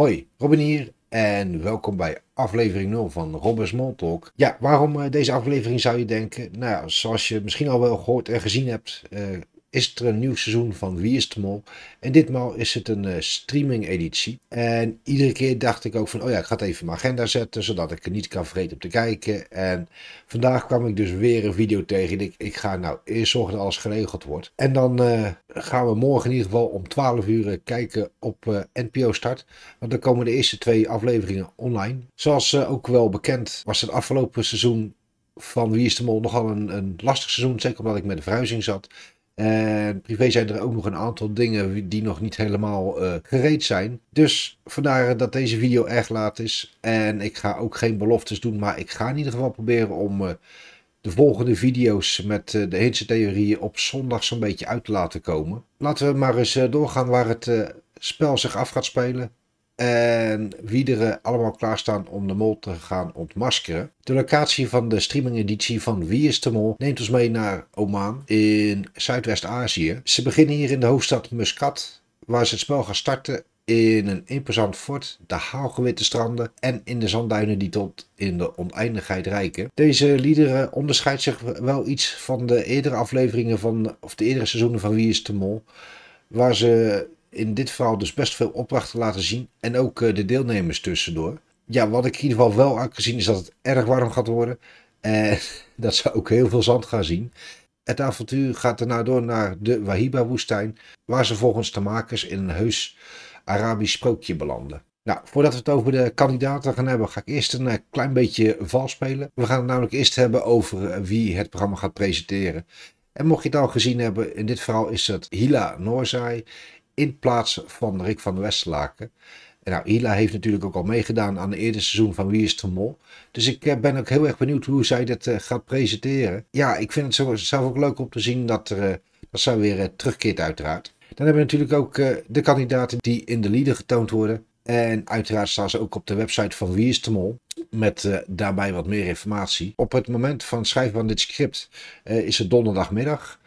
Hoi, Robin hier en welkom bij aflevering 0 van Robins Small Talk. Ja, waarom eh, deze aflevering zou je denken? Nou zoals je misschien al wel gehoord en gezien hebt, eh, is er een nieuw seizoen van Wie is de Mol. En ditmaal is het een eh, streaming editie. En iedere keer dacht ik ook van, oh ja, ik ga het even in mijn agenda zetten, zodat ik er niet kan vergeten om te kijken. En vandaag kwam ik dus weer een video tegen. ik, ik ga nou eerst zorgen dat alles geregeld wordt. En dan eh, gaan we morgen in ieder geval om 12 uur eh, kijken op NPO Start. Want dan komen de eerste twee afleveringen online. Zoals ook wel bekend was het afgelopen seizoen van Wie is de Mol nogal een, een lastig seizoen. Zeker omdat ik met de verhuizing zat. En privé zijn er ook nog een aantal dingen die nog niet helemaal eh, gereed zijn. Dus vandaar dat deze video erg laat is. En ik ga ook geen beloftes doen, maar ik ga in ieder geval proberen om eh, de volgende video's met eh, de Hintse theorieën op zondag zo'n beetje uit te laten komen. Laten we maar eens doorgaan waar het spel zich af gaat spelen en wie er eh, allemaal klaarstaan om de mol te gaan ontmaskeren. De locatie van de streamingeditie van Wie is de Mol neemt ons mee naar Oman in Zuidwest-Azië. Ze beginnen hier in de hoofdstad Muscat, waar ze het spel gaan starten in een imposant fort, de haalgewitte stranden en in de zandduinen die tot in de oneindigheid reiken. Deze liederen onderscheidt zich wel iets van de eerdere afleveringen van, of de eerdere seizoenen van Wie is de Mol, waar ze in dit verhaal dus best veel opdrachten laten zien. En ook eh, de deelnemers tussendoor. Ja, wat ik in ieder geval wel aan gezien is dat het erg warm gaat worden. En dat ze ook heel veel zand gaan zien. Het avontuur gaat daarna nou door naar de Wahiba-woestijn, waar ze volgens de makers in een heus Arabisch sprookje belanden. Nou, voordat we het over de kandidaten gaan hebben, ga ik eerst een eh, klein beetje vals spelen. We gaan het namelijk eerst hebben over eh, wie het programma gaat presenteren. En mocht je het al gezien hebben, in dit verhaal is dat Hila Noorzai in plaats van Rick van Westerlaken. En nou, Ila heeft natuurlijk ook al meegedaan aan het eerste seizoen van Wie is de Mol. Dus ik eh, ben ook heel erg benieuwd hoe zij dat eh, gaat presenteren. Ja, ik vind het zelf ook leuk om te zien dat, er, eh, dat zij weer terugkeert uiteraard. Dan hebben we natuurlijk ook de kandidaten die in de lieden getoond worden. En uiteraard staan ze ook op de website van Wie is de Mol. Met daarbij wat meer informatie. Op het moment van het schrijven van dit script is het donderdagmiddag.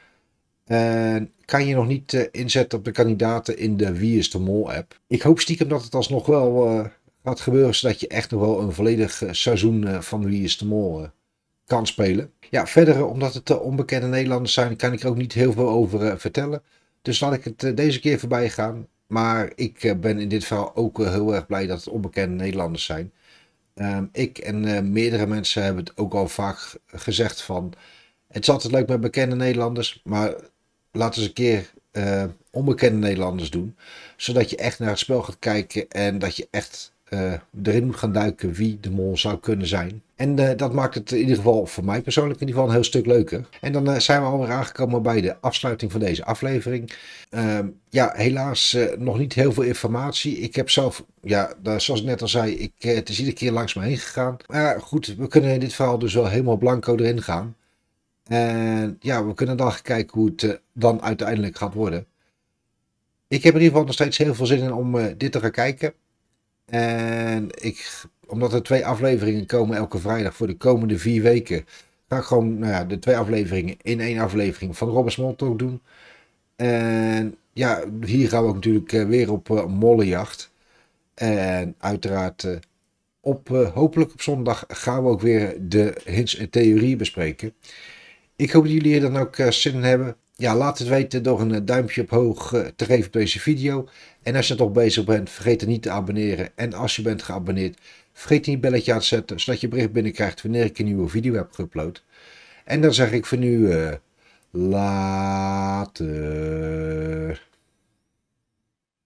En eh, kan je nog niet eh, inzetten op de kandidaten in de Wie is de Mol app. Ik hoop stiekem dat het alsnog wel eh, gaat gebeuren. Zodat je echt nog wel een volledig seizoen van Wie is de Mol kan spelen. Ja, verder omdat het onbekende Nederlanders zijn kan ik er ook niet heel veel over vertellen. Dus laat ik het deze keer voorbij gaan. Maar ik ben in dit verhaal ook heel erg blij dat het onbekende Nederlanders zijn. Ehm, ik en meerdere mensen hebben het ook al vaak gezegd van... Het is altijd leuk met bekende Nederlanders, maar laten eens een keer eh, onbekende Nederlanders doen. Zodat je echt naar het spel gaat kijken en dat je echt eh, erin moet gaan duiken wie de mol zou kunnen zijn. En eh, dat maakt het in ieder geval voor mij persoonlijk in ieder geval een heel stuk leuker. En dan zijn we alweer aangekomen bij de afsluiting van deze aflevering. Ehm, ja, helaas nog niet heel veel informatie. Ik heb zelf, ja, zoals ik net al zei, ik, het is iedere keer langs me heen gegaan. Maar goed, we kunnen in dit verhaal dus wel helemaal blanco erin gaan. En ja, we kunnen dan gaan kijken hoe het eh, dan uiteindelijk gaat worden. Ik heb in ieder geval nog steeds heel veel zin in om eh, dit te gaan kijken. En ik, omdat er twee afleveringen komen elke vrijdag voor de komende vier weken, ga ik gewoon nou ja, de twee afleveringen in één aflevering van Robert Smalltalk doen. En ja, hier gaan we ook natuurlijk eh, weer op uh, mollenjacht. En uiteraard op, hopelijk op zondag gaan we ook weer de hints en theorie bespreken. Ik hoop dat jullie er dan ook eh, zin in hebben. Ja, laat het weten door een eh, duimpje omhoog eh, te geven op deze video. En als je nog bezig bent, vergeet dan niet te abonneren. En als je bent geabonneerd, vergeet niet het belletje aan te zetten, zodat je bericht binnenkrijgt wanneer ik een nieuwe video heb geüpload. En dan zeg ik voor nu, uh, later.